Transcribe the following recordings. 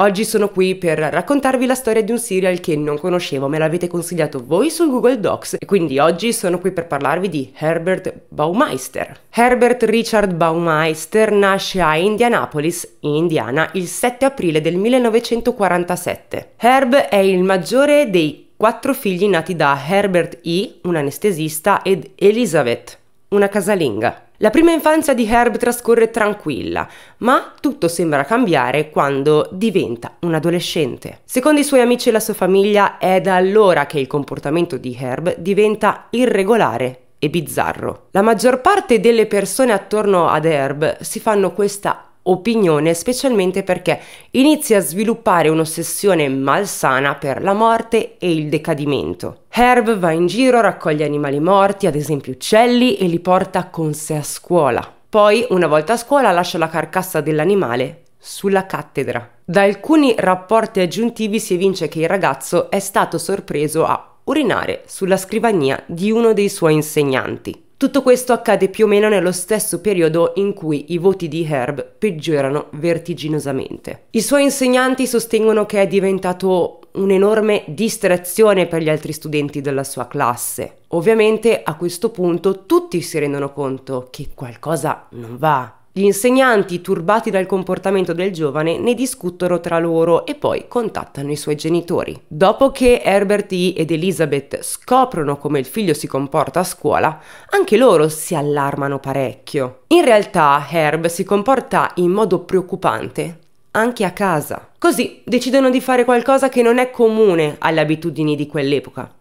Oggi sono qui per raccontarvi la storia di un serial che non conoscevo, me l'avete consigliato voi su Google Docs e quindi oggi sono qui per parlarvi di Herbert Baumeister. Herbert Richard Baumeister nasce a Indianapolis, Indiana, il 7 aprile del 1947. Herb è il maggiore dei quattro figli nati da Herbert E., un anestesista, ed Elizabeth, una casalinga. La prima infanzia di Herb trascorre tranquilla, ma tutto sembra cambiare quando diventa un adolescente. Secondo i suoi amici e la sua famiglia è da allora che il comportamento di Herb diventa irregolare e bizzarro. La maggior parte delle persone attorno ad Herb si fanno questa opinione, specialmente perché inizia a sviluppare un'ossessione malsana per la morte e il decadimento. Herb va in giro, raccoglie animali morti, ad esempio uccelli, e li porta con sé a scuola. Poi, una volta a scuola, lascia la carcassa dell'animale sulla cattedra. Da alcuni rapporti aggiuntivi si evince che il ragazzo è stato sorpreso a urinare sulla scrivania di uno dei suoi insegnanti. Tutto questo accade più o meno nello stesso periodo in cui i voti di Herb peggiorano vertiginosamente. I suoi insegnanti sostengono che è diventato un'enorme distrazione per gli altri studenti della sua classe. Ovviamente a questo punto tutti si rendono conto che qualcosa non va. Gli insegnanti, turbati dal comportamento del giovane, ne discutono tra loro e poi contattano i suoi genitori. Dopo che Herbert E. ed Elizabeth scoprono come il figlio si comporta a scuola, anche loro si allarmano parecchio. In realtà Herb si comporta in modo preoccupante anche a casa. Così decidono di fare qualcosa che non è comune alle abitudini di quell'epoca.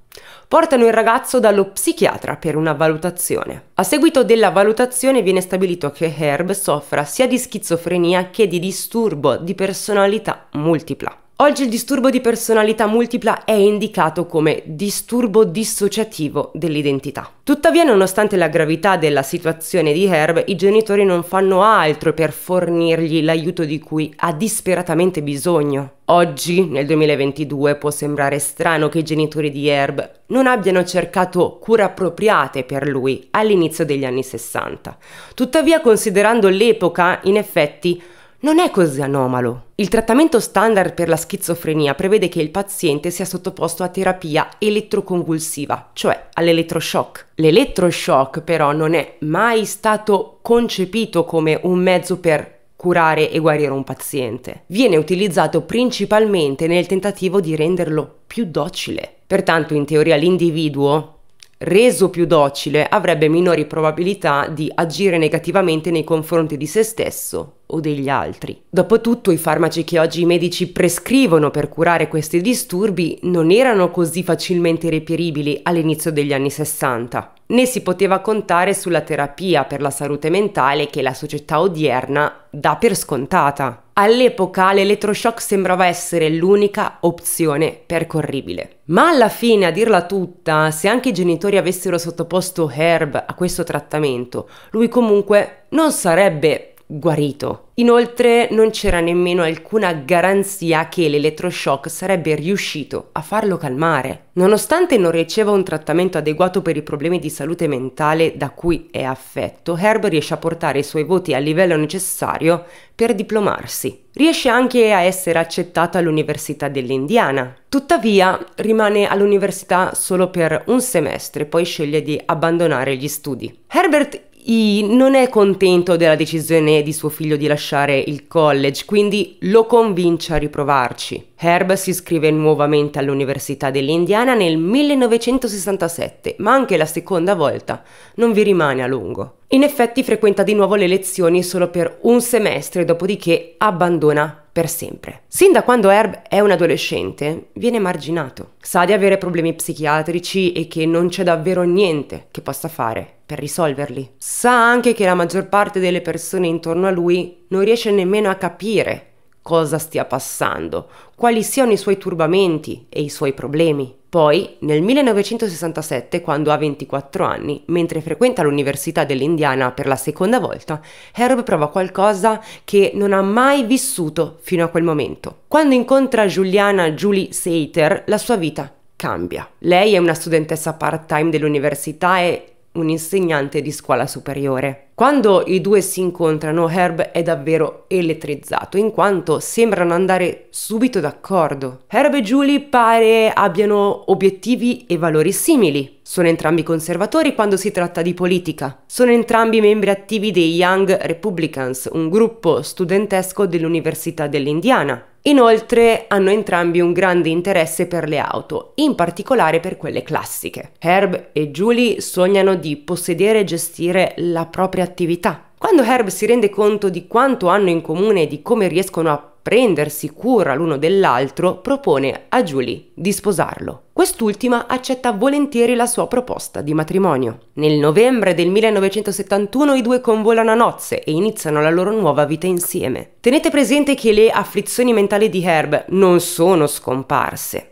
Portano il ragazzo dallo psichiatra per una valutazione. A seguito della valutazione viene stabilito che Herb soffra sia di schizofrenia che di disturbo di personalità multipla. Oggi il disturbo di personalità multipla è indicato come disturbo dissociativo dell'identità. Tuttavia, nonostante la gravità della situazione di Herb, i genitori non fanno altro per fornirgli l'aiuto di cui ha disperatamente bisogno. Oggi, nel 2022, può sembrare strano che i genitori di Herb non abbiano cercato cure appropriate per lui all'inizio degli anni 60. Tuttavia, considerando l'epoca, in effetti, non è così anomalo. Il trattamento standard per la schizofrenia prevede che il paziente sia sottoposto a terapia elettroconvulsiva, cioè all'elettroshock. L'elettroshock però non è mai stato concepito come un mezzo per curare e guarire un paziente. Viene utilizzato principalmente nel tentativo di renderlo più docile. Pertanto in teoria l'individuo, reso più docile, avrebbe minori probabilità di agire negativamente nei confronti di se stesso o degli altri. Dopotutto i farmaci che oggi i medici prescrivono per curare questi disturbi non erano così facilmente reperibili all'inizio degli anni 60, né si poteva contare sulla terapia per la salute mentale che la società odierna dà per scontata. All'epoca l'elettroshock sembrava essere l'unica opzione percorribile. Ma alla fine, a dirla tutta, se anche i genitori avessero sottoposto Herb a questo trattamento, lui comunque non sarebbe guarito. Inoltre non c'era nemmeno alcuna garanzia che l'elettroshock sarebbe riuscito a farlo calmare. Nonostante non riceva un trattamento adeguato per i problemi di salute mentale da cui è affetto, Herb riesce a portare i suoi voti al livello necessario per diplomarsi. Riesce anche a essere accettato all'Università dell'Indiana. Tuttavia rimane all'università solo per un semestre, poi sceglie di abbandonare gli studi. Herbert i non è contento della decisione di suo figlio di lasciare il college, quindi lo convince a riprovarci. Herb si iscrive nuovamente all'Università dell'Indiana nel 1967, ma anche la seconda volta non vi rimane a lungo. In effetti frequenta di nuovo le lezioni solo per un semestre, dopodiché abbandona per sempre. Sin da quando Herb è un adolescente, viene marginato. Sa di avere problemi psichiatrici e che non c'è davvero niente che possa fare per risolverli. Sa anche che la maggior parte delle persone intorno a lui non riesce nemmeno a capire cosa stia passando, quali siano i suoi turbamenti e i suoi problemi. Poi, nel 1967, quando ha 24 anni, mentre frequenta l'Università dell'Indiana per la seconda volta, Herb prova qualcosa che non ha mai vissuto fino a quel momento. Quando incontra Giuliana Julie Sater, la sua vita cambia. Lei è una studentessa part-time dell'università e un insegnante di scuola superiore. Quando i due si incontrano, Herb è davvero elettrizzato, in quanto sembrano andare subito d'accordo. Herb e Julie pare abbiano obiettivi e valori simili, sono entrambi conservatori quando si tratta di politica. Sono entrambi membri attivi dei Young Republicans, un gruppo studentesco dell'Università dell'Indiana. Inoltre hanno entrambi un grande interesse per le auto, in particolare per quelle classiche. Herb e Julie sognano di possedere e gestire la propria attività. Quando Herb si rende conto di quanto hanno in comune e di come riescono a prendersi cura l'uno dell'altro, propone a Julie di sposarlo. Quest'ultima accetta volentieri la sua proposta di matrimonio. Nel novembre del 1971 i due convolano a nozze e iniziano la loro nuova vita insieme. Tenete presente che le afflizioni mentali di Herb non sono scomparse.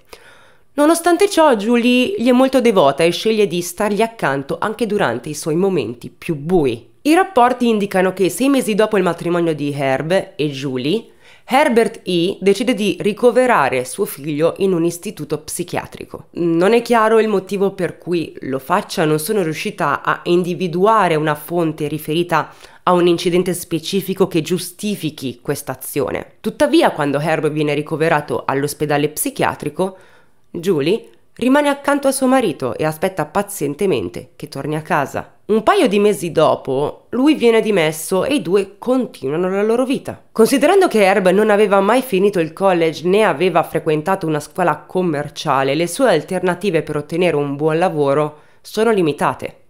Nonostante ciò, Julie gli è molto devota e sceglie di stargli accanto anche durante i suoi momenti più bui. I rapporti indicano che sei mesi dopo il matrimonio di Herb e Julie, Herbert E. decide di ricoverare suo figlio in un istituto psichiatrico. Non è chiaro il motivo per cui lo faccia, non sono riuscita a individuare una fonte riferita a un incidente specifico che giustifichi quest'azione. Tuttavia, quando Herb viene ricoverato all'ospedale psichiatrico, Julie Rimane accanto a suo marito e aspetta pazientemente che torni a casa. Un paio di mesi dopo, lui viene dimesso e i due continuano la loro vita. Considerando che Herb non aveva mai finito il college né aveva frequentato una scuola commerciale, le sue alternative per ottenere un buon lavoro sono limitate.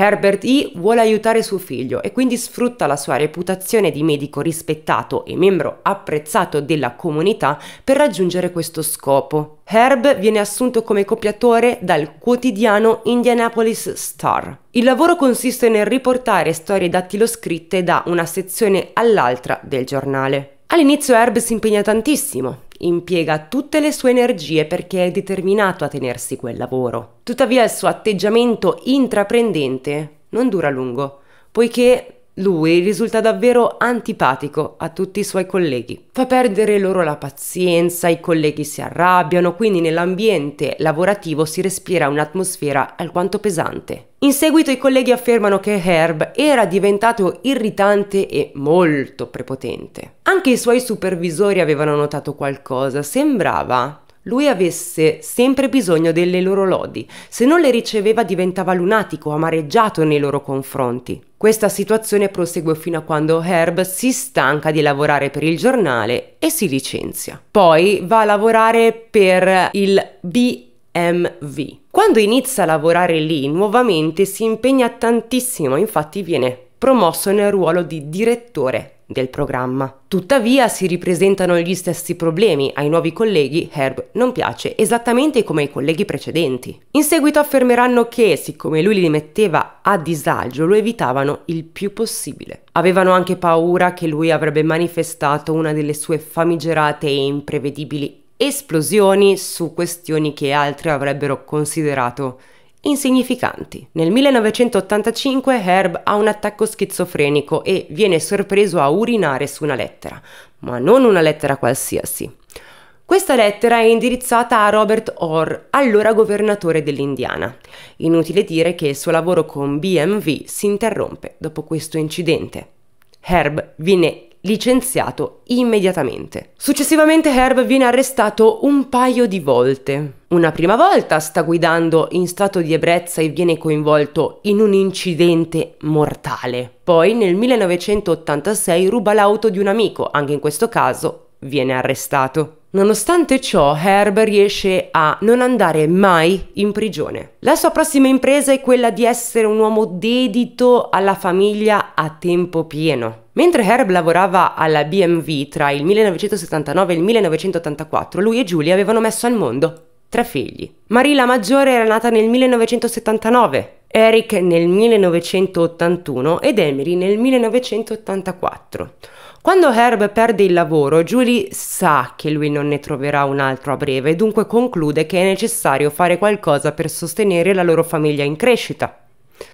Herbert E. vuole aiutare suo figlio e quindi sfrutta la sua reputazione di medico rispettato e membro apprezzato della comunità per raggiungere questo scopo. Herb viene assunto come copiatore dal quotidiano Indianapolis Star. Il lavoro consiste nel riportare storie dattiloscritte da una sezione all'altra del giornale. All'inizio Herb si impegna tantissimo, Impiega tutte le sue energie perché è determinato a tenersi quel lavoro. Tuttavia il suo atteggiamento intraprendente non dura a lungo, poiché lui risulta davvero antipatico a tutti i suoi colleghi. Fa perdere loro la pazienza, i colleghi si arrabbiano, quindi nell'ambiente lavorativo si respira un'atmosfera alquanto pesante. In seguito i colleghi affermano che Herb era diventato irritante e molto prepotente. Anche i suoi supervisori avevano notato qualcosa, sembrava lui avesse sempre bisogno delle loro lodi, se non le riceveva diventava lunatico, amareggiato nei loro confronti. Questa situazione prosegue fino a quando Herb si stanca di lavorare per il giornale e si licenzia. Poi va a lavorare per il BMV. Quando inizia a lavorare lì, nuovamente si impegna tantissimo, infatti viene promosso nel ruolo di direttore del programma. Tuttavia si ripresentano gli stessi problemi, ai nuovi colleghi Herb non piace esattamente come ai colleghi precedenti. In seguito affermeranno che, siccome lui li metteva a disagio, lo evitavano il più possibile. Avevano anche paura che lui avrebbe manifestato una delle sue famigerate e imprevedibili esplosioni su questioni che altri avrebbero considerato insignificanti. Nel 1985 Herb ha un attacco schizofrenico e viene sorpreso a urinare su una lettera, ma non una lettera qualsiasi. Questa lettera è indirizzata a Robert Orr, allora governatore dell'Indiana. Inutile dire che il suo lavoro con BMV si interrompe dopo questo incidente. Herb viene licenziato immediatamente. Successivamente Herb viene arrestato un paio di volte. Una prima volta sta guidando in stato di ebbrezza e viene coinvolto in un incidente mortale. Poi nel 1986 ruba l'auto di un amico, anche in questo caso viene arrestato. Nonostante ciò, Herb riesce a non andare mai in prigione. La sua prossima impresa è quella di essere un uomo dedito alla famiglia a tempo pieno. Mentre Herb lavorava alla BMW tra il 1979 e il 1984, lui e Julie avevano messo al mondo tre figli. Marie la maggiore era nata nel 1979, Eric nel 1981 ed Emily nel 1984. Quando Herb perde il lavoro, Julie sa che lui non ne troverà un altro a breve, dunque conclude che è necessario fare qualcosa per sostenere la loro famiglia in crescita.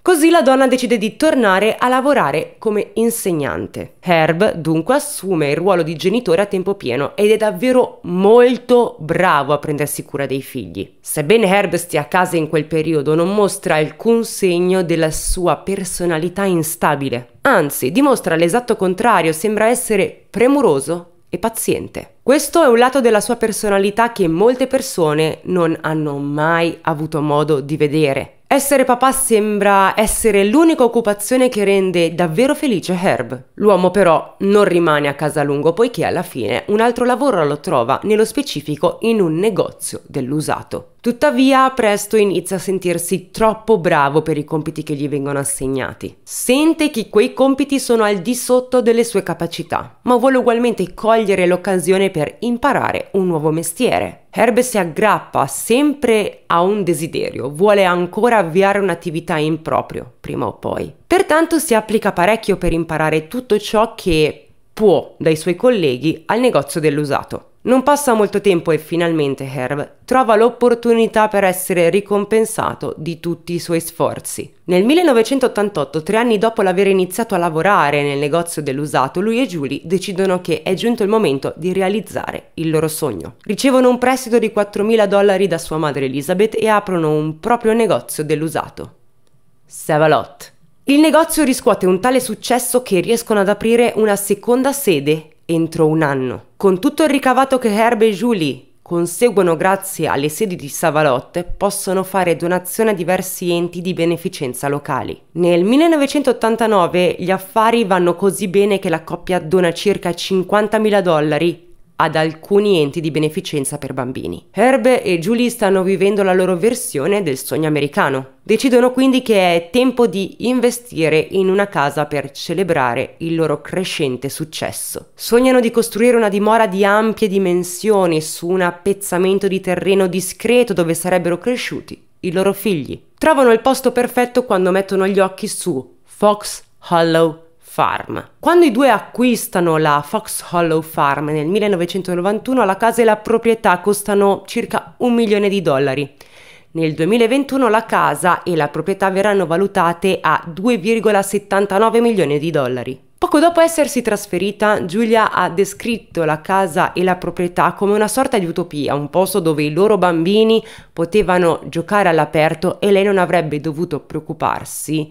Così la donna decide di tornare a lavorare come insegnante. Herb dunque assume il ruolo di genitore a tempo pieno ed è davvero molto bravo a prendersi cura dei figli. Sebbene Herb stia a casa in quel periodo, non mostra alcun segno della sua personalità instabile. Anzi, dimostra l'esatto contrario, sembra essere premuroso e paziente. Questo è un lato della sua personalità che molte persone non hanno mai avuto modo di vedere. Essere papà sembra essere l'unica occupazione che rende davvero felice Herb. L'uomo però non rimane a casa a lungo poiché alla fine un altro lavoro lo trova nello specifico in un negozio dell'usato. Tuttavia, presto inizia a sentirsi troppo bravo per i compiti che gli vengono assegnati. Sente che quei compiti sono al di sotto delle sue capacità, ma vuole ugualmente cogliere l'occasione per imparare un nuovo mestiere. Herb si aggrappa sempre a un desiderio, vuole ancora avviare un'attività in proprio, prima o poi. Pertanto si applica parecchio per imparare tutto ciò che può dai suoi colleghi al negozio dell'usato. Non passa molto tempo e finalmente Herb trova l'opportunità per essere ricompensato di tutti i suoi sforzi. Nel 1988, tre anni dopo l'aver iniziato a lavorare nel negozio dell'usato, lui e Julie decidono che è giunto il momento di realizzare il loro sogno. Ricevono un prestito di 4.000 dollari da sua madre Elizabeth e aprono un proprio negozio dell'usato. Savalot. Il negozio riscuote un tale successo che riescono ad aprire una seconda sede entro un anno. Con tutto il ricavato che Herb e Julie conseguono grazie alle sedi di Savalotte possono fare donazione a diversi enti di beneficenza locali. Nel 1989 gli affari vanno così bene che la coppia dona circa 50.000 dollari ad alcuni enti di beneficenza per bambini. Herb e Julie stanno vivendo la loro versione del sogno americano. Decidono quindi che è tempo di investire in una casa per celebrare il loro crescente successo. Sognano di costruire una dimora di ampie dimensioni su un appezzamento di terreno discreto dove sarebbero cresciuti i loro figli. Trovano il posto perfetto quando mettono gli occhi su Fox Hollow Farm. Quando i due acquistano la Fox Hollow Farm nel 1991, la casa e la proprietà costano circa un milione di dollari. Nel 2021 la casa e la proprietà verranno valutate a 2,79 milioni di dollari. Poco dopo essersi trasferita, Giulia ha descritto la casa e la proprietà come una sorta di utopia, un posto dove i loro bambini potevano giocare all'aperto e lei non avrebbe dovuto preoccuparsi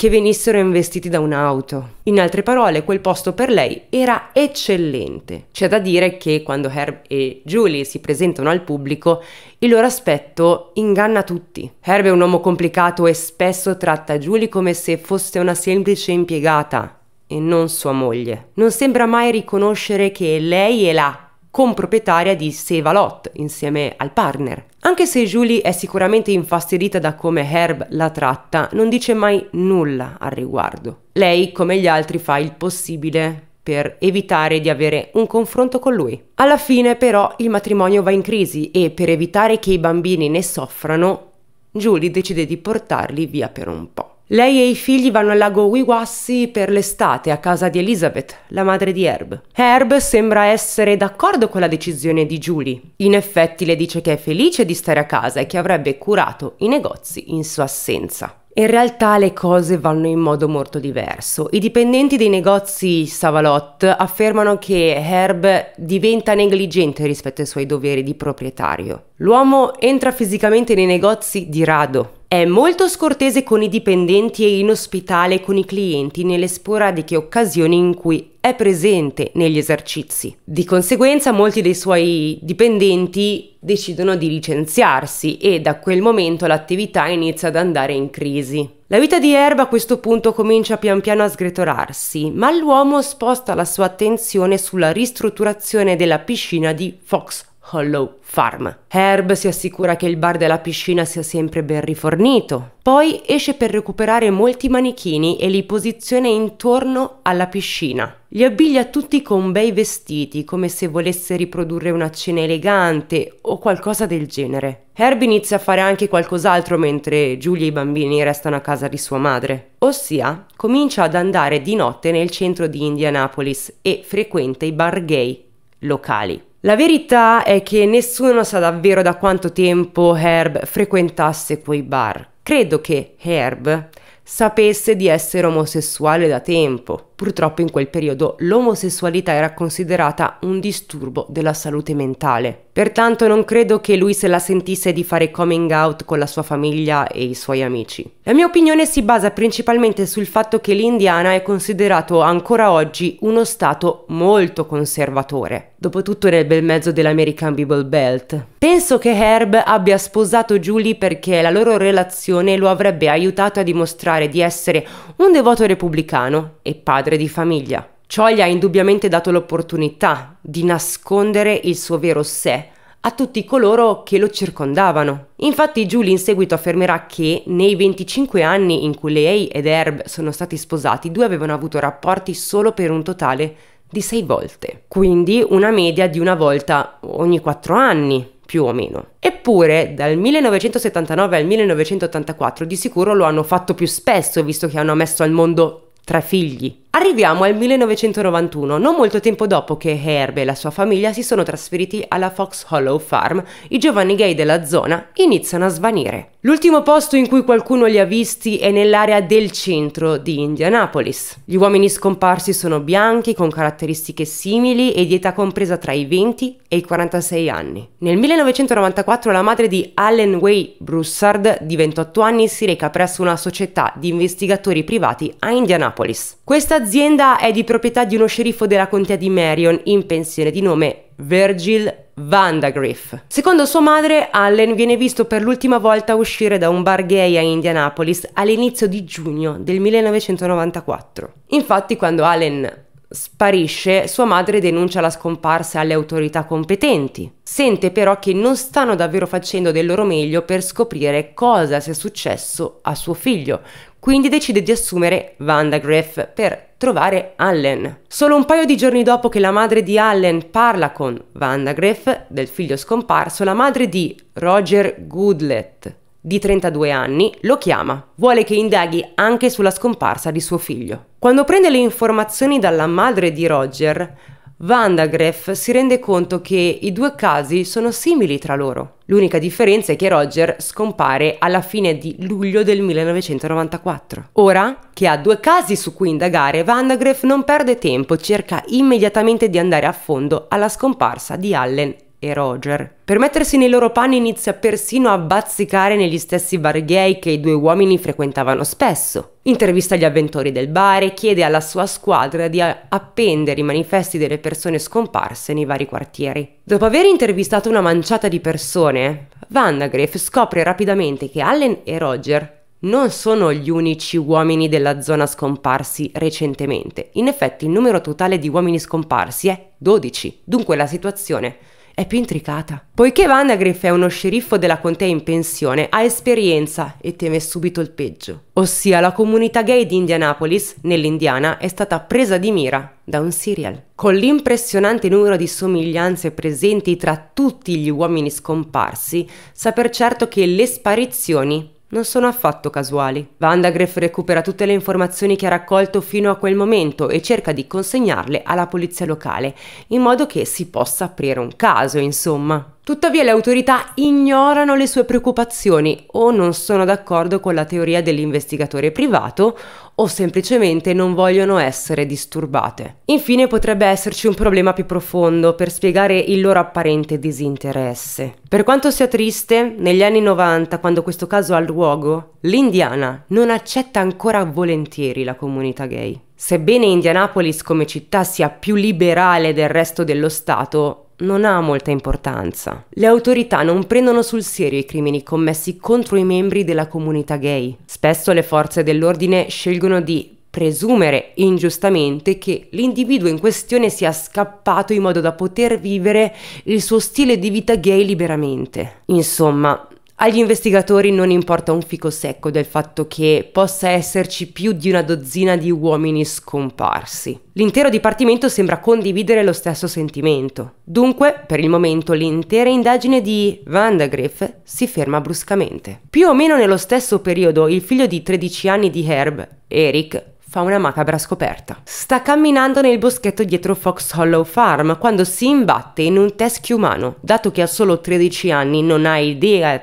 che venissero investiti da un'auto. In altre parole, quel posto per lei era eccellente. C'è da dire che quando Herb e Julie si presentano al pubblico, il loro aspetto inganna tutti. Herb è un uomo complicato e spesso tratta Julie come se fosse una semplice impiegata e non sua moglie. Non sembra mai riconoscere che lei è la comproprietaria di Sevalot insieme al partner. Anche se Julie è sicuramente infastidita da come Herb la tratta, non dice mai nulla al riguardo. Lei, come gli altri, fa il possibile per evitare di avere un confronto con lui. Alla fine però il matrimonio va in crisi e per evitare che i bambini ne soffrano, Julie decide di portarli via per un po'. Lei e i figli vanno al lago Wiwassi per l'estate a casa di Elizabeth, la madre di Herb. Herb sembra essere d'accordo con la decisione di Julie. In effetti le dice che è felice di stare a casa e che avrebbe curato i negozi in sua assenza. In realtà le cose vanno in modo molto diverso. I dipendenti dei negozi Savalot affermano che Herb diventa negligente rispetto ai suoi doveri di proprietario. L'uomo entra fisicamente nei negozi di rado. È molto scortese con i dipendenti e inospitale con i clienti nelle sporadiche occasioni in cui è presente negli esercizi. Di conseguenza molti dei suoi dipendenti decidono di licenziarsi e da quel momento l'attività inizia ad andare in crisi. La vita di Erba a questo punto comincia pian piano a sgretolarsi, ma l'uomo sposta la sua attenzione sulla ristrutturazione della piscina di Fox Hollow Farm. Herb si assicura che il bar della piscina sia sempre ben rifornito. Poi esce per recuperare molti manichini e li posiziona intorno alla piscina. Li abbiglia tutti con bei vestiti, come se volesse riprodurre una cena elegante o qualcosa del genere. Herb inizia a fare anche qualcos'altro mentre Julie e i bambini restano a casa di sua madre. Ossia, comincia ad andare di notte nel centro di Indianapolis e frequenta i bar gay locali. La verità è che nessuno sa davvero da quanto tempo Herb frequentasse quei bar. Credo che Herb sapesse di essere omosessuale da tempo. Purtroppo in quel periodo l'omosessualità era considerata un disturbo della salute mentale. Pertanto non credo che lui se la sentisse di fare coming out con la sua famiglia e i suoi amici. La mia opinione si basa principalmente sul fatto che l'Indiana è considerato ancora oggi uno stato molto conservatore, dopotutto nel bel mezzo dell'American Bible Belt. Penso che Herb abbia sposato Julie perché la loro relazione lo avrebbe aiutato a dimostrare di essere un devoto repubblicano e padre madre di famiglia. Ciò gli ha indubbiamente dato l'opportunità di nascondere il suo vero sé a tutti coloro che lo circondavano. Infatti Julie in seguito affermerà che nei 25 anni in cui lei ed Herb sono stati sposati, due avevano avuto rapporti solo per un totale di 6 volte, quindi una media di una volta ogni 4 anni più o meno. Eppure dal 1979 al 1984 di sicuro lo hanno fatto più spesso, visto che hanno messo al mondo tre figli. Arriviamo al 1991, non molto tempo dopo che Herb e la sua famiglia si sono trasferiti alla Fox Hollow Farm, i giovani gay della zona iniziano a svanire. L'ultimo posto in cui qualcuno li ha visti è nell'area del centro di Indianapolis. Gli uomini scomparsi sono bianchi, con caratteristiche simili e di età compresa tra i 20 e i 46 anni. Nel 1994 la madre di Allen Way Broussard, di 28 anni, si reca presso una società di investigatori privati a Indianapolis. Questa L'azienda è di proprietà di uno sceriffo della contea di Marion in pensione di nome Virgil Vandagriff. Secondo sua madre, Allen viene visto per l'ultima volta uscire da un bar gay a Indianapolis all'inizio di giugno del 1994. Infatti, quando Allen sparisce, sua madre denuncia la scomparsa alle autorità competenti. Sente però che non stanno davvero facendo del loro meglio per scoprire cosa sia successo a suo figlio, quindi decide di assumere Vandagriff per trovare Allen. Solo un paio di giorni dopo che la madre di Allen parla con Vandagreff del figlio scomparso, la madre di Roger Goodlett, di 32 anni, lo chiama. Vuole che indaghi anche sulla scomparsa di suo figlio. Quando prende le informazioni dalla madre di Roger, Vandagreff si rende conto che i due casi sono simili tra loro. L'unica differenza è che Roger scompare alla fine di luglio del 1994. Ora che ha due casi su cui indagare, Vandagreff non perde tempo, cerca immediatamente di andare a fondo alla scomparsa di Allen e Roger. Per mettersi nei loro panni inizia persino a bazzicare negli stessi bar gay che i due uomini frequentavano spesso. Intervista gli avventori del bar e chiede alla sua squadra di appendere i manifesti delle persone scomparse nei vari quartieri. Dopo aver intervistato una manciata di persone, Vandagreff scopre rapidamente che Allen e Roger non sono gli unici uomini della zona scomparsi recentemente. In effetti il numero totale di uomini scomparsi è 12, dunque la situazione è più intricata. Poiché Vandagriff è uno sceriffo della contea in pensione, ha esperienza e teme subito il peggio. Ossia, la comunità gay di Indianapolis, nell'Indiana, è stata presa di mira da un serial. Con l'impressionante numero di somiglianze presenti tra tutti gli uomini scomparsi, sa per certo che le sparizioni non sono affatto casuali. Vandagref recupera tutte le informazioni che ha raccolto fino a quel momento e cerca di consegnarle alla polizia locale, in modo che si possa aprire un caso, insomma. Tuttavia le autorità ignorano le sue preoccupazioni o non sono d'accordo con la teoria dell'investigatore privato o semplicemente non vogliono essere disturbate. Infine potrebbe esserci un problema più profondo per spiegare il loro apparente disinteresse. Per quanto sia triste, negli anni 90, quando questo caso ha luogo, l'Indiana non accetta ancora volentieri la comunità gay. Sebbene Indianapolis come città sia più liberale del resto dello Stato, non ha molta importanza. Le autorità non prendono sul serio i crimini commessi contro i membri della comunità gay. Spesso le forze dell'ordine scelgono di presumere ingiustamente che l'individuo in questione sia scappato in modo da poter vivere il suo stile di vita gay liberamente. Insomma, agli investigatori non importa un fico secco del fatto che possa esserci più di una dozzina di uomini scomparsi. L'intero dipartimento sembra condividere lo stesso sentimento. Dunque, per il momento, l'intera indagine di Vandagriff si ferma bruscamente. Più o meno nello stesso periodo, il figlio di 13 anni di Herb, Eric, fa una macabra scoperta. Sta camminando nel boschetto dietro Fox Hollow Farm quando si imbatte in un teschio umano. Dato che ha solo 13 anni non ha idea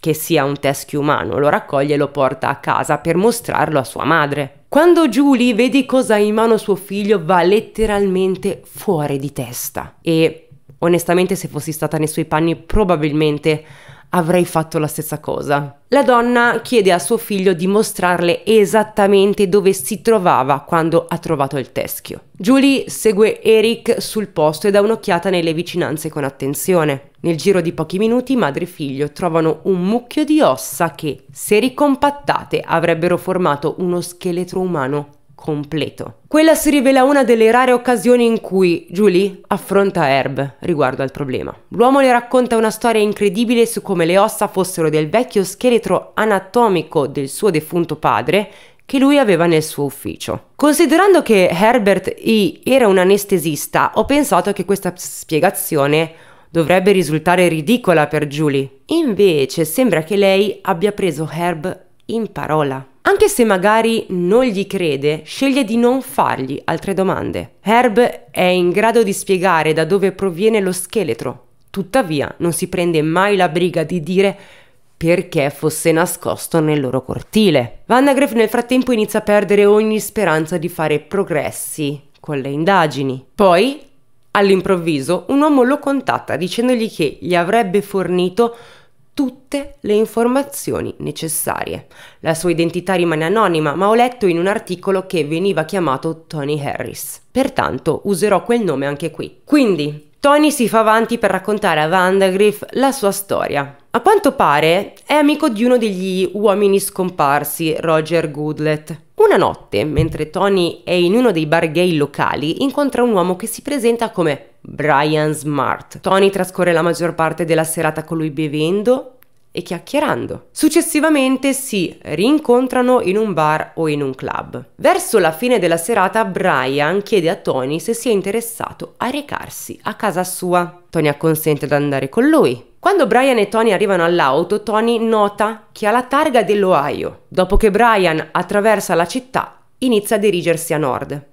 che sia un teschio umano, lo raccoglie e lo porta a casa per mostrarlo a sua madre. Quando Julie vede cosa ha in mano suo figlio va letteralmente fuori di testa e onestamente se fossi stata nei suoi panni probabilmente avrei fatto la stessa cosa. La donna chiede a suo figlio di mostrarle esattamente dove si trovava quando ha trovato il teschio. Julie segue Eric sul posto e dà un'occhiata nelle vicinanze con attenzione. Nel giro di pochi minuti madre e figlio trovano un mucchio di ossa che, se ricompattate, avrebbero formato uno scheletro umano completo. Quella si rivela una delle rare occasioni in cui Julie affronta Herb riguardo al problema. L'uomo le racconta una storia incredibile su come le ossa fossero del vecchio scheletro anatomico del suo defunto padre che lui aveva nel suo ufficio. Considerando che Herbert E era un anestesista, ho pensato che questa spiegazione dovrebbe risultare ridicola per Julie. Invece sembra che lei abbia preso Herb in parola. Anche se magari non gli crede, sceglie di non fargli altre domande. Herb è in grado di spiegare da dove proviene lo scheletro, tuttavia non si prende mai la briga di dire perché fosse nascosto nel loro cortile. Vandagreff nel frattempo inizia a perdere ogni speranza di fare progressi con le indagini. Poi, all'improvviso, un uomo lo contatta dicendogli che gli avrebbe fornito tutte le informazioni necessarie. La sua identità rimane anonima, ma ho letto in un articolo che veniva chiamato Tony Harris. Pertanto userò quel nome anche qui. Quindi, Tony si fa avanti per raccontare a Vandagriff la sua storia. A quanto pare è amico di uno degli uomini scomparsi, Roger Goodlet. Una notte, mentre Tony è in uno dei bar gay locali, incontra un uomo che si presenta come Brian Smart. Tony trascorre la maggior parte della serata con lui bevendo e chiacchierando. Successivamente si rincontrano in un bar o in un club. Verso la fine della serata Brian chiede a Tony se sia interessato a recarsi a casa sua. Tony acconsente ad andare con lui. Quando Brian e Tony arrivano all'auto, Tony nota che ha la targa dell'Ohio. Dopo che Brian attraversa la città, inizia a dirigersi a nord.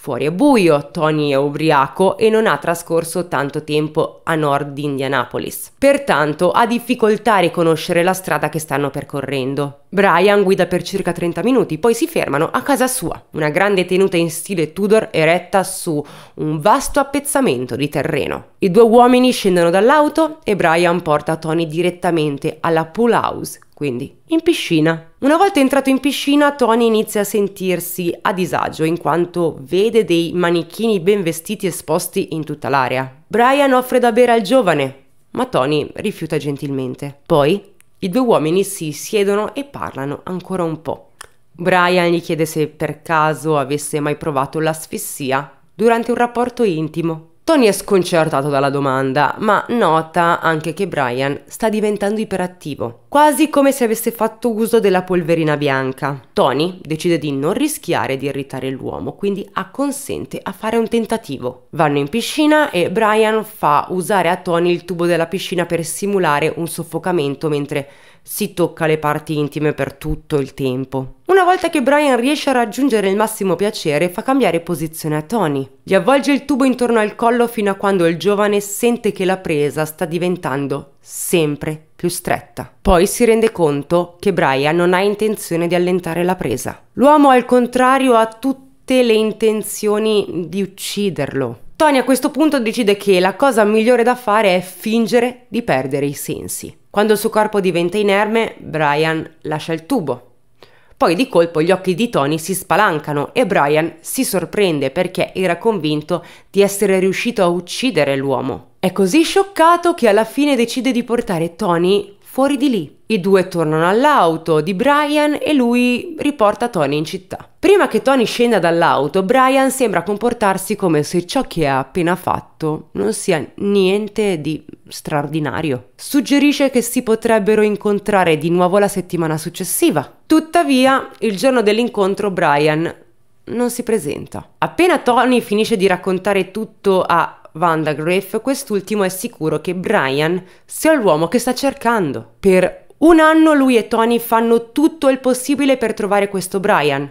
Fuori è buio, Tony è ubriaco e non ha trascorso tanto tempo a nord di Indianapolis. Pertanto ha difficoltà a riconoscere la strada che stanno percorrendo. Brian guida per circa 30 minuti, poi si fermano a casa sua, una grande tenuta in stile Tudor eretta su un vasto appezzamento di terreno. I due uomini scendono dall'auto e Brian porta Tony direttamente alla pool house quindi, in piscina. Una volta entrato in piscina, Tony inizia a sentirsi a disagio in quanto vede dei manichini ben vestiti esposti in tutta l'area. Brian offre da bere al giovane, ma Tony rifiuta gentilmente. Poi, i due uomini si siedono e parlano ancora un po'. Brian gli chiede se per caso avesse mai provato l'asfissia durante un rapporto intimo Tony è sconcertato dalla domanda, ma nota anche che Brian sta diventando iperattivo, quasi come se avesse fatto uso della polverina bianca. Tony decide di non rischiare di irritare l'uomo, quindi acconsente a fare un tentativo. Vanno in piscina e Brian fa usare a Tony il tubo della piscina per simulare un soffocamento mentre si tocca le parti intime per tutto il tempo. Una volta che Brian riesce a raggiungere il massimo piacere, fa cambiare posizione a Tony. Gli avvolge il tubo intorno al collo fino a quando il giovane sente che la presa sta diventando sempre più stretta. Poi si rende conto che Brian non ha intenzione di allentare la presa. L'uomo al contrario ha tutte le intenzioni di ucciderlo. Tony a questo punto decide che la cosa migliore da fare è fingere di perdere i sensi. Quando il suo corpo diventa inerme, Brian lascia il tubo. Poi di colpo gli occhi di Tony si spalancano e Brian si sorprende perché era convinto di essere riuscito a uccidere l'uomo. È così scioccato che alla fine decide di portare Tony fuori di lì. I due tornano all'auto di Brian e lui riporta Tony in città. Prima che Tony scenda dall'auto, Brian sembra comportarsi come se ciò che ha appena fatto non sia niente di straordinario. Suggerisce che si potrebbero incontrare di nuovo la settimana successiva. Tuttavia, il giorno dell'incontro Brian non si presenta. Appena Tony finisce di raccontare tutto a Vandagriff, quest'ultimo è sicuro che Brian sia l'uomo che sta cercando. Per un anno lui e Tony fanno tutto il possibile per trovare questo Brian,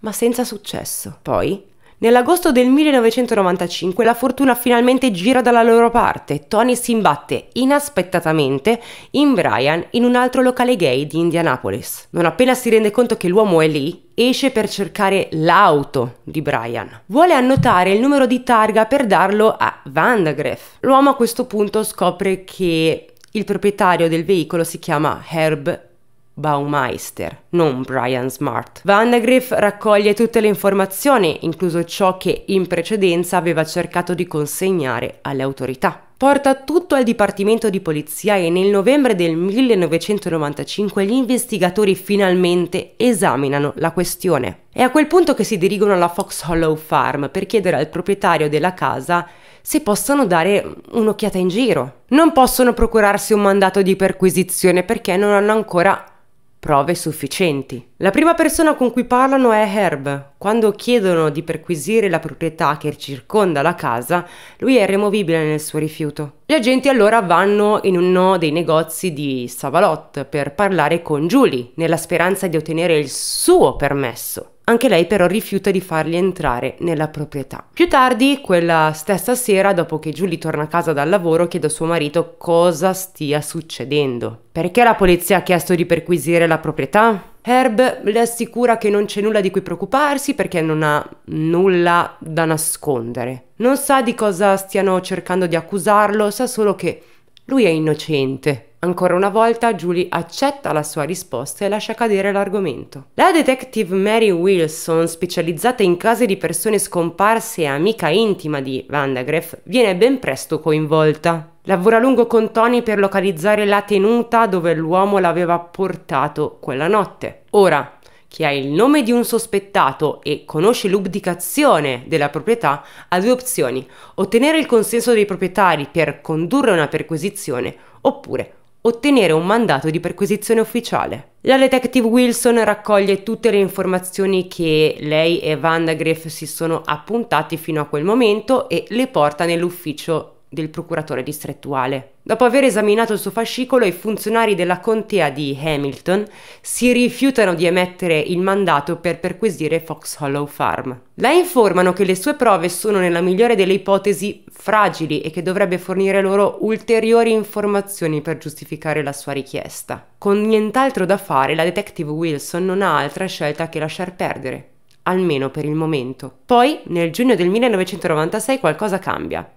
ma senza successo. Poi Nell'agosto del 1995 la fortuna finalmente gira dalla loro parte. Tony si imbatte inaspettatamente in Brian in un altro locale gay di Indianapolis. Non appena si rende conto che l'uomo è lì, esce per cercare l'auto di Brian. Vuole annotare il numero di targa per darlo a Vandagreff. L'uomo a questo punto scopre che il proprietario del veicolo si chiama Herb Baumeister, non Brian Smart. Vandegrift raccoglie tutte le informazioni, incluso ciò che in precedenza aveva cercato di consegnare alle autorità. Porta tutto al Dipartimento di Polizia e nel novembre del 1995 gli investigatori finalmente esaminano la questione. È a quel punto che si dirigono alla Fox Hollow Farm per chiedere al proprietario della casa se possono dare un'occhiata in giro. Non possono procurarsi un mandato di perquisizione perché non hanno ancora prove sufficienti. La prima persona con cui parlano è Herb. Quando chiedono di perquisire la proprietà che circonda la casa, lui è irremovibile nel suo rifiuto. Gli agenti allora vanno in uno dei negozi di Savalot per parlare con Julie, nella speranza di ottenere il suo permesso. Anche lei però rifiuta di farli entrare nella proprietà. Più tardi, quella stessa sera, dopo che Julie torna a casa dal lavoro, chiede a suo marito cosa stia succedendo. Perché la polizia ha chiesto di perquisire la proprietà? Herb le assicura che non c'è nulla di cui preoccuparsi perché non ha nulla da nascondere. Non sa di cosa stiano cercando di accusarlo, sa solo che lui è innocente Ancora una volta Julie accetta la sua risposta e lascia cadere l'argomento. La detective Mary Wilson, specializzata in casi di persone scomparse e amica intima di Vandagreff, viene ben presto coinvolta. Lavora a lungo con Tony per localizzare la tenuta dove l'uomo l'aveva portato quella notte. Ora, chi ha il nome di un sospettato e conosce l'ubdicazione della proprietà ha due opzioni, ottenere il consenso dei proprietari per condurre una perquisizione oppure ottenere un mandato di perquisizione ufficiale. La detective Wilson raccoglie tutte le informazioni che lei e Vandagriff si sono appuntati fino a quel momento e le porta nell'ufficio del procuratore distrettuale. Dopo aver esaminato il suo fascicolo, i funzionari della contea di Hamilton si rifiutano di emettere il mandato per perquisire Fox Hollow Farm. La informano che le sue prove sono nella migliore delle ipotesi fragili e che dovrebbe fornire loro ulteriori informazioni per giustificare la sua richiesta. Con nient'altro da fare, la detective Wilson non ha altra scelta che lasciar perdere almeno per il momento. Poi, nel giugno del 1996, qualcosa cambia.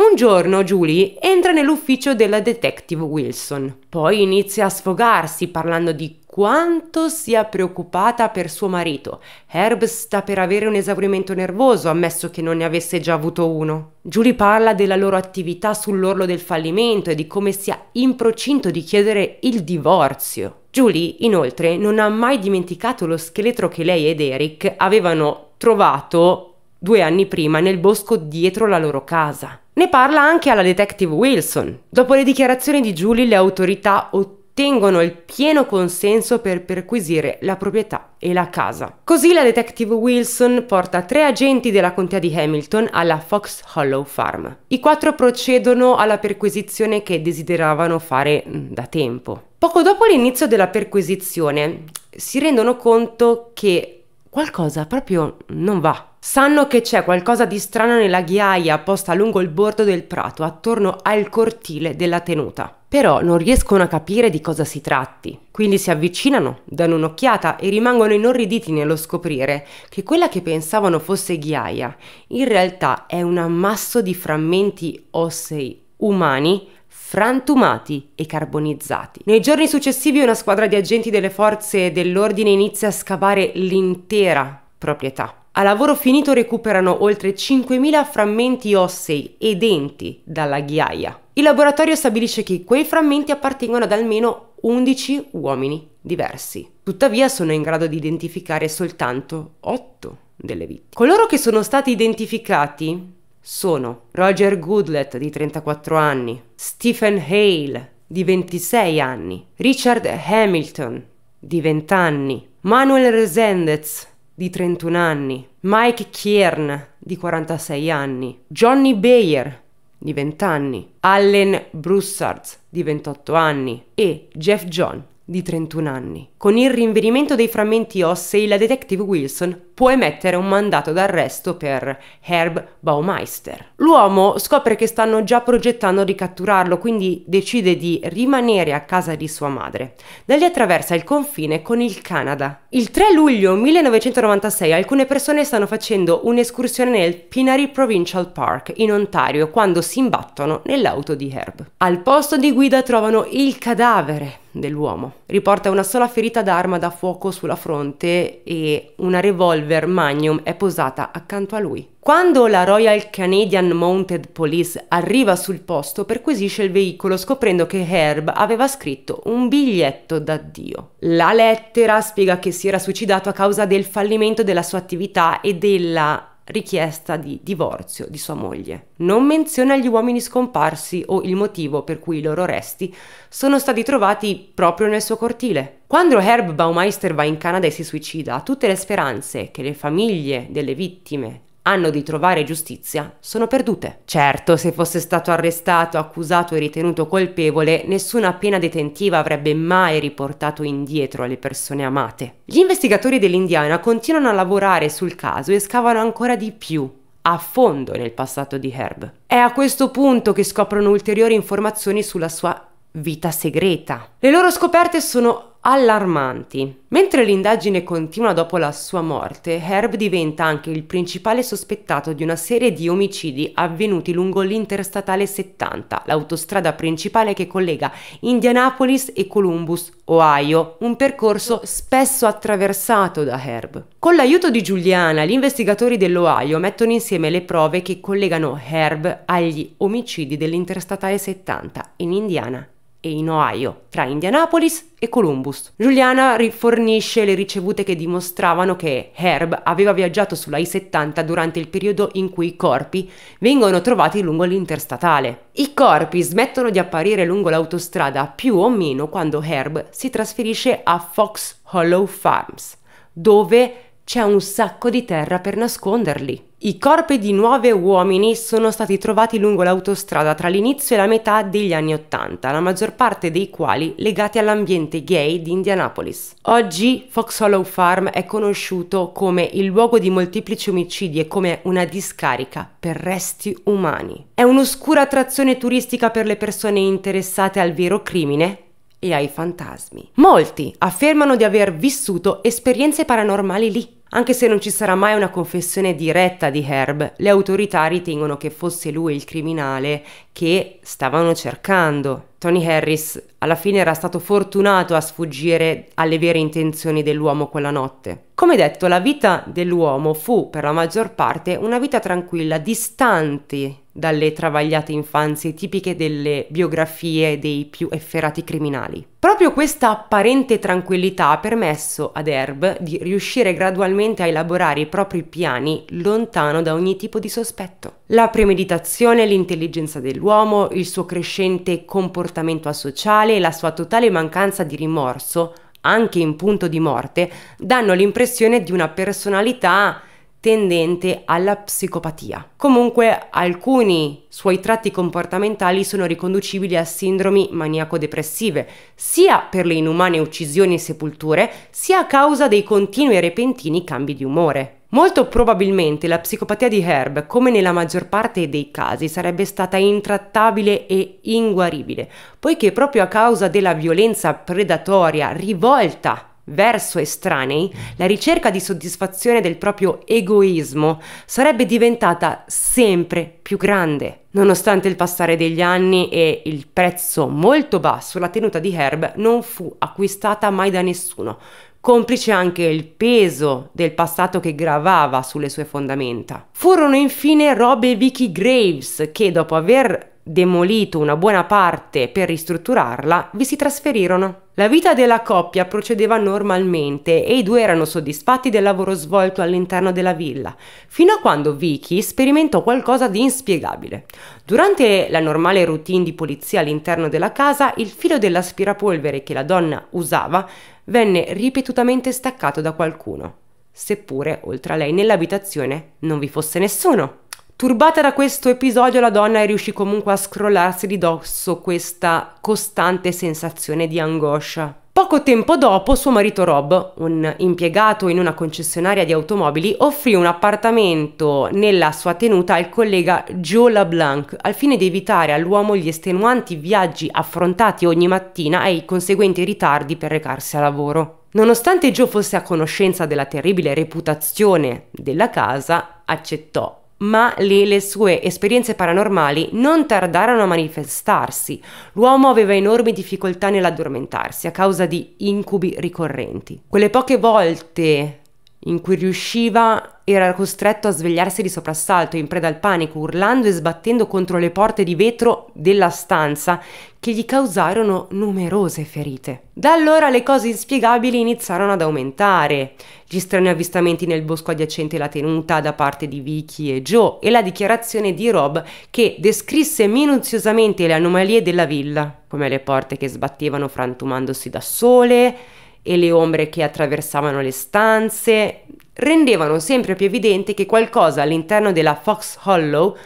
Un giorno Julie entra nell'ufficio della detective Wilson. Poi inizia a sfogarsi parlando di quanto sia preoccupata per suo marito. Herb sta per avere un esaurimento nervoso, ammesso che non ne avesse già avuto uno. Julie parla della loro attività sull'orlo del fallimento e di come sia in procinto di chiedere il divorzio. Julie, inoltre, non ha mai dimenticato lo scheletro che lei ed Eric avevano trovato due anni prima nel bosco dietro la loro casa. Ne parla anche alla detective Wilson. Dopo le dichiarazioni di Julie le autorità ottengono il pieno consenso per perquisire la proprietà e la casa. Così la detective Wilson porta tre agenti della contea di Hamilton alla Fox Hollow Farm. I quattro procedono alla perquisizione che desideravano fare mm, da tempo. Poco dopo l'inizio della perquisizione si rendono conto che qualcosa proprio non va. Sanno che c'è qualcosa di strano nella ghiaia posta lungo il bordo del prato, attorno al cortile della tenuta. Però non riescono a capire di cosa si tratti, quindi si avvicinano, danno un'occhiata e rimangono inorriditi nello scoprire che quella che pensavano fosse ghiaia in realtà è un ammasso di frammenti ossei umani frantumati e carbonizzati. Nei giorni successivi una squadra di agenti delle forze dell'ordine inizia a scavare l'intera proprietà a lavoro finito recuperano oltre 5.000 frammenti ossei e denti dalla ghiaia. Il laboratorio stabilisce che quei frammenti appartengono ad almeno 11 uomini diversi. Tuttavia sono in grado di identificare soltanto 8 delle vittime. Coloro che sono stati identificati sono Roger Goodlett di 34 anni, Stephen Hale di 26 anni, Richard Hamilton di 20 anni, Manuel Resendez di 31 anni, Mike Kiern di 46 anni, Johnny Bayer di 20 anni, Allen Broussards di 28 anni e Jeff John di 31 anni. Con il rinvenimento dei frammenti ossei, la detective Wilson può emettere un mandato d'arresto per Herb Baumeister. L'uomo scopre che stanno già progettando di catturarlo, quindi decide di rimanere a casa di sua madre. Da lì attraversa il confine con il Canada. Il 3 luglio 1996 alcune persone stanno facendo un'escursione nel Pinari Provincial Park in Ontario quando si imbattono nell'auto di Herb. Al posto di guida trovano il cadavere dell'uomo. Riporta una sola ferita d'arma da fuoco sulla fronte e una revolver revolver Magnum è posata accanto a lui. Quando la Royal Canadian Mounted Police arriva sul posto, perquisisce il veicolo scoprendo che Herb aveva scritto un biglietto d'addio. La lettera spiega che si era suicidato a causa del fallimento della sua attività e della richiesta di divorzio di sua moglie. Non menziona gli uomini scomparsi o il motivo per cui i loro resti sono stati trovati proprio nel suo cortile. Quando Herb Baumeister va in Canada e si suicida, tutte le speranze che le famiglie delle vittime hanno di trovare giustizia sono perdute. Certo, se fosse stato arrestato, accusato e ritenuto colpevole, nessuna pena detentiva avrebbe mai riportato indietro le persone amate. Gli investigatori dell'Indiana continuano a lavorare sul caso e scavano ancora di più a fondo nel passato di Herb. È a questo punto che scoprono ulteriori informazioni sulla sua vita segreta. Le loro scoperte sono allarmanti. Mentre l'indagine continua dopo la sua morte, Herb diventa anche il principale sospettato di una serie di omicidi avvenuti lungo l'interstatale 70, l'autostrada principale che collega Indianapolis e Columbus, Ohio, un percorso spesso attraversato da Herb. Con l'aiuto di Giuliana, gli investigatori dell'Ohio mettono insieme le prove che collegano Herb agli omicidi dell'interstatale 70 in Indiana e in Ohio, tra Indianapolis e Columbus. Giuliana rifornisce le ricevute che dimostravano che Herb aveva viaggiato sulla I-70 durante il periodo in cui i corpi vengono trovati lungo l'interstatale. I corpi smettono di apparire lungo l'autostrada più o meno quando Herb si trasferisce a Fox Hollow Farms, dove c'è un sacco di terra per nasconderli. I corpi di nove uomini sono stati trovati lungo l'autostrada tra l'inizio e la metà degli anni Ottanta, la maggior parte dei quali legati all'ambiente gay di Indianapolis. Oggi Fox Hollow Farm è conosciuto come il luogo di molteplici omicidi e come una discarica per resti umani. È un'oscura attrazione turistica per le persone interessate al vero crimine, e ai fantasmi. Molti affermano di aver vissuto esperienze paranormali lì. Anche se non ci sarà mai una confessione diretta di Herb, le autorità ritengono che fosse lui il criminale che stavano cercando. Tony Harris alla fine era stato fortunato a sfuggire alle vere intenzioni dell'uomo quella notte. Come detto, la vita dell'uomo fu per la maggior parte una vita tranquilla, distante dalle travagliate infanzie tipiche delle biografie dei più efferati criminali. Proprio questa apparente tranquillità ha permesso ad Herb di riuscire gradualmente a elaborare i propri piani lontano da ogni tipo di sospetto. La premeditazione, l'intelligenza dell'uomo, il suo crescente comportamento asociale e la sua totale mancanza di rimorso, anche in punto di morte, danno l'impressione di una personalità tendente alla psicopatia. Comunque alcuni suoi tratti comportamentali sono riconducibili a sindromi maniaco-depressive, sia per le inumane uccisioni e sepolture, sia a causa dei continui e repentini cambi di umore. Molto probabilmente la psicopatia di Herb, come nella maggior parte dei casi, sarebbe stata intrattabile e inguaribile, poiché proprio a causa della violenza predatoria rivolta verso estranei, la ricerca di soddisfazione del proprio egoismo sarebbe diventata sempre più grande. Nonostante il passare degli anni e il prezzo molto basso, la tenuta di Herb non fu acquistata mai da nessuno, complice anche il peso del passato che gravava sulle sue fondamenta. Furono infine Rob e Vicky Graves che dopo aver demolito una buona parte per ristrutturarla, vi si trasferirono. La vita della coppia procedeva normalmente e i due erano soddisfatti del lavoro svolto all'interno della villa, fino a quando Vicky sperimentò qualcosa di inspiegabile. Durante la normale routine di polizia all'interno della casa, il filo dell'aspirapolvere che la donna usava venne ripetutamente staccato da qualcuno, seppure oltre a lei nell'abitazione non vi fosse nessuno. Turbata da questo episodio, la donna riuscì comunque a scrollarsi di dosso questa costante sensazione di angoscia. Poco tempo dopo, suo marito Rob, un impiegato in una concessionaria di automobili, offrì un appartamento nella sua tenuta al collega Joe LaBlanc al fine di evitare all'uomo gli estenuanti viaggi affrontati ogni mattina e i conseguenti ritardi per recarsi a lavoro. Nonostante Joe fosse a conoscenza della terribile reputazione della casa, accettò ma lì le sue esperienze paranormali non tardarono a manifestarsi. L'uomo aveva enormi difficoltà nell'addormentarsi a causa di incubi ricorrenti. Quelle poche volte in cui riusciva era costretto a svegliarsi di soprassalto, in preda al panico, urlando e sbattendo contro le porte di vetro della stanza che gli causarono numerose ferite. Da allora le cose inspiegabili iniziarono ad aumentare. Gli strani avvistamenti nel bosco adiacente la tenuta da parte di Vicky e Joe e la dichiarazione di Rob che descrisse minuziosamente le anomalie della villa, come le porte che sbattevano frantumandosi da sole, e le ombre che attraversavano le stanze, rendevano sempre più evidente che qualcosa all'interno della Fox Hollow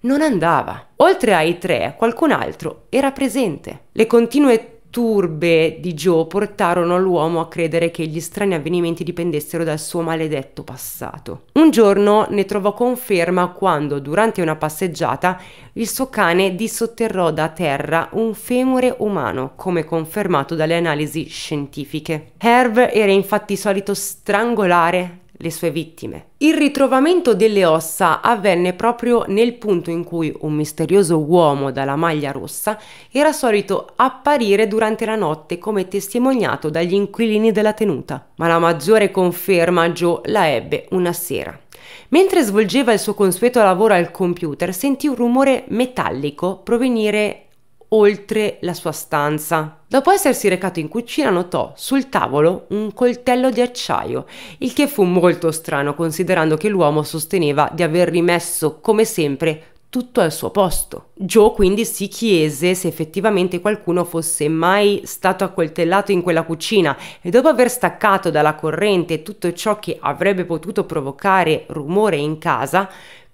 non andava. Oltre ai tre, qualcun altro era presente. Le continue turbe di Joe portarono l'uomo a credere che gli strani avvenimenti dipendessero dal suo maledetto passato. Un giorno ne trovò conferma quando, durante una passeggiata, il suo cane dissotterrò da terra un femore umano, come confermato dalle analisi scientifiche. Herve era infatti solito strangolare le sue vittime. Il ritrovamento delle ossa avvenne proprio nel punto in cui un misterioso uomo dalla maglia rossa era solito apparire durante la notte come testimoniato dagli inquilini della tenuta. Ma la maggiore conferma Joe la ebbe una sera. Mentre svolgeva il suo consueto lavoro al computer sentì un rumore metallico provenire oltre la sua stanza. Dopo essersi recato in cucina notò sul tavolo un coltello di acciaio, il che fu molto strano considerando che l'uomo sosteneva di aver rimesso, come sempre, tutto al suo posto. Joe quindi si chiese se effettivamente qualcuno fosse mai stato accoltellato in quella cucina e dopo aver staccato dalla corrente tutto ciò che avrebbe potuto provocare rumore in casa,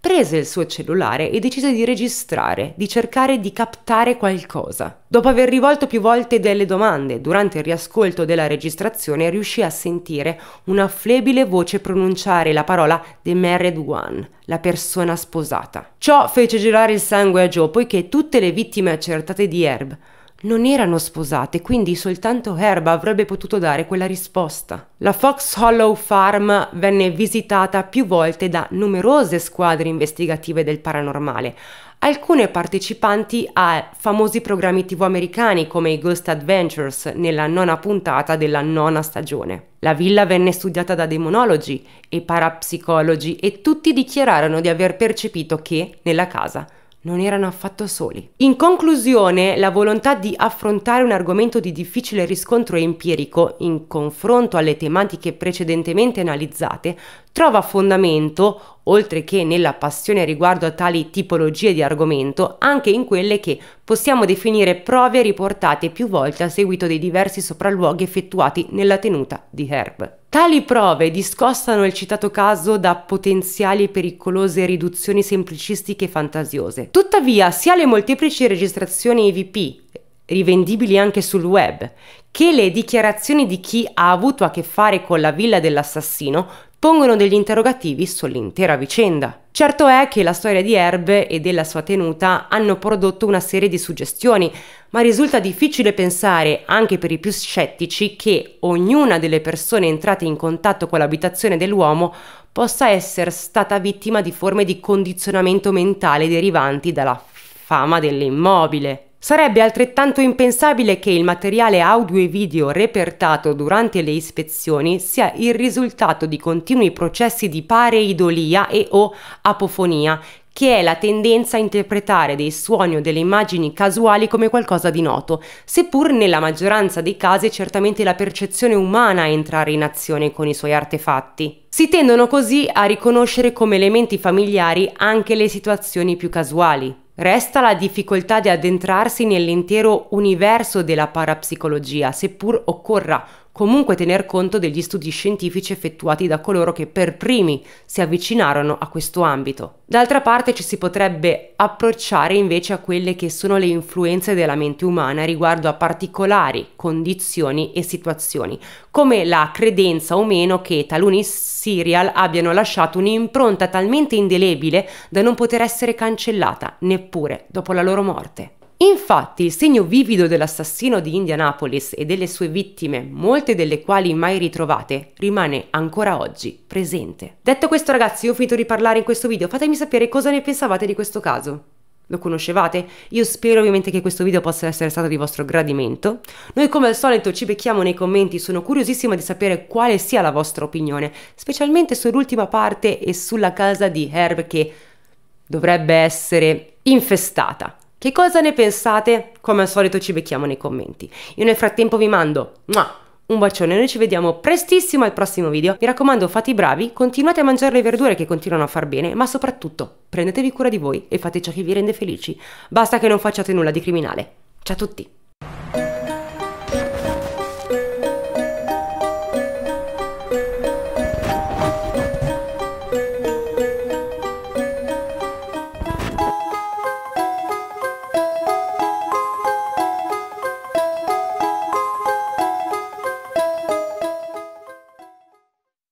prese il suo cellulare e decise di registrare, di cercare di captare qualcosa. Dopo aver rivolto più volte delle domande, durante il riascolto della registrazione riuscì a sentire una flebile voce pronunciare la parola The Married One, la persona sposata. Ciò fece girare il sangue a Joe poiché tutte le vittime accertate di Herb non erano sposate, quindi soltanto Herb avrebbe potuto dare quella risposta. La Fox Hollow Farm venne visitata più volte da numerose squadre investigative del paranormale, alcune partecipanti a famosi programmi tv americani come i Ghost Adventures nella nona puntata della nona stagione. La villa venne studiata da demonologi e parapsicologi e tutti dichiararono di aver percepito che, nella casa, non erano affatto soli. In conclusione, la volontà di affrontare un argomento di difficile riscontro empirico in confronto alle tematiche precedentemente analizzate trova fondamento, oltre che nella passione riguardo a tali tipologie di argomento, anche in quelle che possiamo definire prove riportate più volte a seguito dei diversi sopralluoghi effettuati nella tenuta di Herb. Tali prove discostano il citato caso da potenziali pericolose riduzioni semplicistiche e fantasiose. Tuttavia, sia le molteplici registrazioni EVP rivendibili anche sul web, che le dichiarazioni di chi ha avuto a che fare con la villa dell'assassino pongono degli interrogativi sull'intera vicenda. Certo è che la storia di Herb e della sua tenuta hanno prodotto una serie di suggestioni, ma risulta difficile pensare, anche per i più scettici, che ognuna delle persone entrate in contatto con l'abitazione dell'uomo possa essere stata vittima di forme di condizionamento mentale derivanti dalla fama dell'immobile. Sarebbe altrettanto impensabile che il materiale audio e video repertato durante le ispezioni sia il risultato di continui processi di pareidolia e o apofonia, che è la tendenza a interpretare dei suoni o delle immagini casuali come qualcosa di noto, seppur nella maggioranza dei casi è certamente la percezione umana a entrare in azione con i suoi artefatti. Si tendono così a riconoscere come elementi familiari anche le situazioni più casuali. Resta la difficoltà di addentrarsi nell'intero universo della parapsicologia, seppur occorra comunque tener conto degli studi scientifici effettuati da coloro che per primi si avvicinarono a questo ambito. D'altra parte ci si potrebbe approcciare invece a quelle che sono le influenze della mente umana riguardo a particolari condizioni e situazioni, come la credenza o meno che taluni serial abbiano lasciato un'impronta talmente indelebile da non poter essere cancellata neppure dopo la loro morte. Infatti il segno vivido dell'assassino di Indianapolis e delle sue vittime, molte delle quali mai ritrovate, rimane ancora oggi presente. Detto questo ragazzi, io ho finito di parlare in questo video, fatemi sapere cosa ne pensavate di questo caso. Lo conoscevate? Io spero ovviamente che questo video possa essere stato di vostro gradimento. Noi come al solito ci becchiamo nei commenti, sono curiosissima di sapere quale sia la vostra opinione, specialmente sull'ultima parte e sulla casa di Herb che dovrebbe essere infestata che cosa ne pensate? Come al solito ci becchiamo nei commenti. Io nel frattempo vi mando un bacione, noi ci vediamo prestissimo al prossimo video. Mi raccomando, fate i bravi, continuate a mangiare le verdure che continuano a far bene, ma soprattutto prendetevi cura di voi e fate ciò che vi rende felici. Basta che non facciate nulla di criminale. Ciao a tutti!